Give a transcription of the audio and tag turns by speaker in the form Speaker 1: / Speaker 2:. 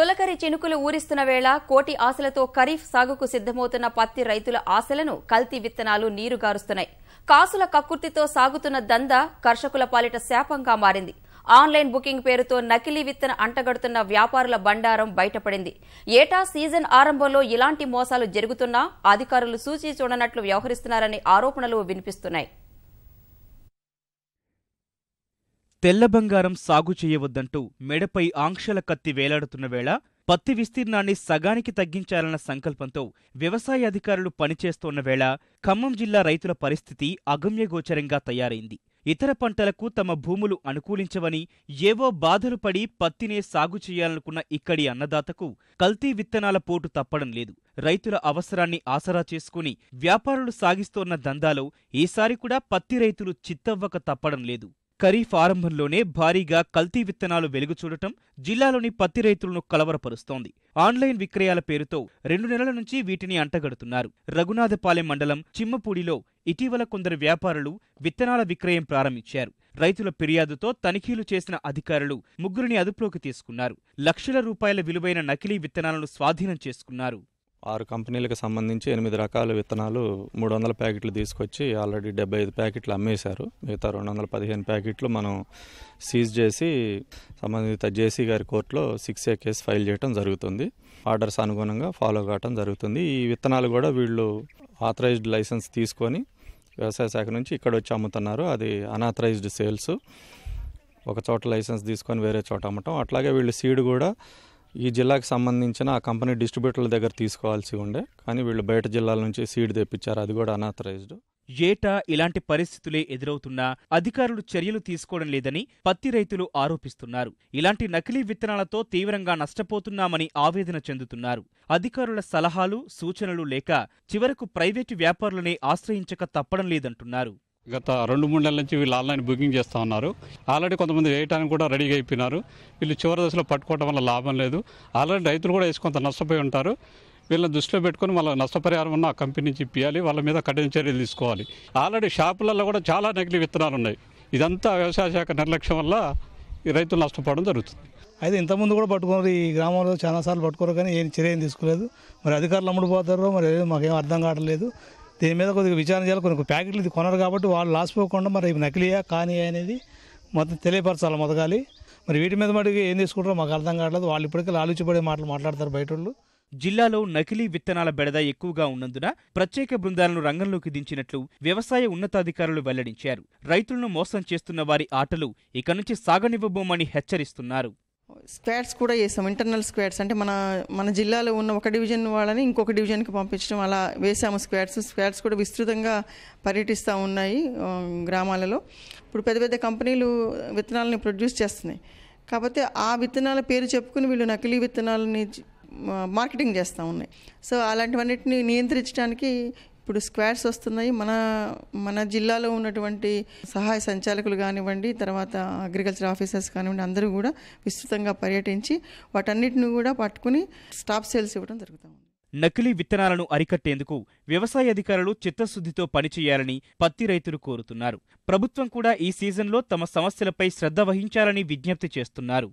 Speaker 1: తొలకరి చినుకులు ఊరిస్తున్న వేళ కోటి ఆశలతో ఖరీఫ్ సాగుకు సిద్దమవుతున్న పత్తి రైతుల ఆశలను కల్తీ విత్తనాలు నీరుగారుస్తున్నాయి కాసుల కక్కుర్తితో సాగుతున్న దంద కర్షకుల పాలిట శాపంగా మారింది ఆన్లైన్ బుకింగ్ పేరుతో నకిలీ విత్తన అంటగడుతున్న వ్యాపారుల బండారం బయటపడింది ఏటా సీజన్ ఆరంభంలో ఇలాంటి మోసాలు జరుగుతున్నా అధికారులు సూచి చూడనట్లు వ్యవహరిస్తున్నారనే ఆరోపణలు వినిపిస్తున్నాయి
Speaker 2: తెల్ల బంగారం సాగు చేయవద్దంటూ మెడపై ఆంక్షల కత్తి వేలాడుతున్న వేళ పత్తి విస్తీర్ణాన్ని సగానికి తగ్గించాలన్న సంకల్పంతో వ్యవసాయ అధికారులు పనిచేస్తోన్న వేళ ఖమ్మం జిల్లా రైతుల పరిస్థితి అగమ్యగోచరంగా తయారైంది ఇతర పంటలకు తమ భూములు అనుకూలించవని ఏవో బాధలు పడి పత్తినే సాగు చేయాలనుకున్న ఇక్కడి అన్నదాతకు కల్తీ విత్తనాల పోటు తప్పడం లేదు రైతుల అవసరాన్ని ఆసరా చేసుకుని వ్యాపారులు సాగిస్తోన్న దందాలో ఈసారి కూడా పత్తి రైతులు చిత్తవ్వక తప్పడం లేదు ఖరీఫ్ ఆరంభంలోనే భారీగా కల్తీ విత్తనాలు వెలుగుచూడటం జిల్లాలోని పత్తి రైతులను కలవరపరుస్తోంది ఆన్లైన్ విక్రయాల పేరుతో రెండు నెలల నుంచి వీటిని అంటగడుతున్నారు రఘునాథపాలెం మండలం చిమ్మపూడిలో ఇటీవల కొందరు వ్యాపారులు విత్తనాల విక్రయం ప్రారంభించారు రైతుల ఫిర్యాదుతో తనిఖీలు చేసిన అధికారులు ముగ్గురిని అదుపులోకి తీసుకున్నారు లక్షల రూపాయల విలువైన నకిలీ విత్తనాలను స్వాధీనం చేసుకున్నారు ఆరు కంపెనీలకు సంబంధించి
Speaker 3: ఎనిమిది రకాల విత్తనాలు మూడు వందల ప్యాకెట్లు తీసుకొచ్చి ఆల్రెడీ డెబ్బై ఐదు ప్యాకెట్లు అమ్మేశారు మిగతా రెండు వందల పదిహేను ప్యాకెట్లు మనం సీజ్ చేసి సంబంధిత జేసీ గారి కోర్టులో సిక్స్ ఏ కేసు ఫైల్ చేయడం జరుగుతుంది ఆర్డర్స్ అనుగుణంగా ఫాలో కావటం జరుగుతుంది ఈ విత్తనాలు కూడా వీళ్ళు ఆథరైజ్డ్ లైసెన్స్ తీసుకొని వ్యవసాయ శాఖ నుంచి ఇక్కడ వచ్చి అమ్ముతున్నారు అది అనాథరైజ్డ్ సేల్స్ ఒక చోట లైసెన్స్ తీసుకొని వేరే చోట అమ్మటం అట్లాగే వీళ్ళు సీడ్ కూడా ఈ జిల్లాకు సంబంధించిన ఆ కంపెనీ డిస్ట్రిబ్యూటర్ల దగ్గర తీసుకోవాల్సి ఉండే కానీ వీళ్ళు బయట జిల్లాల
Speaker 2: నుంచి సీడ్ తెప్పించారు అది కూడా అనాథరైజ్డ్ ఏటా ఇలాంటి పరిస్థితులే ఎదురవుతున్నా అధికారులు చర్యలు తీసుకోవడం లేదని పత్తి రైతులు ఆరోపిస్తున్నారు ఇలాంటి నకిలీ విత్తనాలతో తీవ్రంగా నష్టపోతున్నామని ఆవేదన చెందుతున్నారు అధికారుల సలహాలు సూచనలు లేక చివరకు ప్రైవేటు వ్యాపారులనే ఆశ్రయించక తప్పడం లేదంటున్నారు గత రెండు మూడు నెలల నుంచి వీళ్ళు
Speaker 4: ఆన్లైన్ బుకింగ్ చేస్తూ ఉన్నారు ఆల్రెడీ కొంతమంది వేయటానికి కూడా రెడీగా అయిపోయినారు వీళ్ళు చివరి దశలో పట్టుకోవడం వల్ల లాభం లేదు ఆల్రెడీ రైతులు కూడా వేసుకొంత నష్టపోయి ఉంటారు వీళ్ళని దృష్టిలో పెట్టుకుని వాళ్ళ నష్టపరిహారం ఉన్న ఆ కంపెనీ నుంచి ఇప్పియాలి వాళ్ళ మీద కఠిన చర్యలు తీసుకోవాలి ఆల్రెడీ షాపులలో కూడా చాలా నకిలీ విత్తనాలు ఉన్నాయి ఇదంతా వ్యవసాయ శాఖ నిర్లక్ష్యం వల్ల ఈ రైతులు నష్టపోవడం జరుగుతుంది అయితే ఇంతకుముందు కూడా పట్టుకున్నారు ఈ గ్రామంలో చాలాసార్లు పట్టుకోరు కానీ ఏం చర్యలు తీసుకోలేదు మరి అధికారులు అమ్ముడు పోతారో మరి మాకేం అర్థం కావట్లేదు దీని మీద కొద్దిగా విచారణ చేయాలి కొన్ని ప్యాకెట్లు ఇది కొనరు కాబట్టి వాళ్ళు లాసిపోకుండా మరి నకిలీయా కానీ అనేది మొత్తం తెలియపరచాలి మొదగాలి మరి వీటి మీద మటుకు ఏం తీసుకుంటారో మాకు అర్థం కావట్లేదు
Speaker 2: వాళ్ళు ఇప్పటికే ఆలోచిపడే మాటలు మాట్లాడతారు బయట వాళ్ళు జిల్లాలో నకిలీ విత్తనాల బెడద ఎక్కువగా ఉన్నందున ప్రత్యేక బృందాలను రంగంలోకి దించినట్లు వ్యవసాయ ఉన్నతాధికారులు వెల్లడించారు రైతులను మోసం చేస్తున్న వారి ఆటలు ఇక నుంచి సాగనివ్వబోమని హెచ్చరిస్తున్నారు
Speaker 5: స్క్వాడ్స్ కూడా వేసాం ఇంటర్నల్ స్క్వాడ్స్ అంటే మన మన జిల్లాలో ఉన్న ఒక డివిజన్ వాళ్ళని ఇంకొక డివిజన్కి పంపించడం అలా వేసాము స్క్వాడ్స్ స్క్వాడ్స్ కూడా విస్తృతంగా పర్యటిస్తూ ఉన్నాయి గ్రామాలలో ఇప్పుడు పెద్ద పెద్ద కంపెనీలు విత్తనాలని ప్రొడ్యూస్ చేస్తున్నాయి కాకపోతే ఆ విత్తనాల పేరు చెప్పుకుని వీళ్ళు నకిలీ విత్తనాలని మార్కెటింగ్ చేస్తూ ఉన్నాయి సో అలాంటివన్నిటిని నియంత్రించడానికి ఇప్పుడు స్క్వాడ్స్ వస్తున్నాయి మన మన జిల్లాలో ఉన్నటువంటి సహాయ సంచాలకులు కానివ్వండి తర్వాత అగ్రికల్చర్ ఆఫీసర్స్ కానివ్వండి అందరూ కూడా విస్తృతంగా పర్యటించి వాటన్నిటిని కూడా పట్టుకుని స్టాప్ సేల్స్ ఇవ్వడం జరుగుతుంది
Speaker 2: నకిలీ విత్తనాలను అరికట్టేందుకు వ్యవసాయ అధికారులు చిత్తశుద్ధితో పనిచేయాలని పత్తి రైతులు కోరుతున్నారు ప్రభుత్వం కూడా ఈ సీజన్లో తమ సమస్యలపై శ్రద్ధ వహించాలని విజ్ఞప్తి చేస్తున్నారు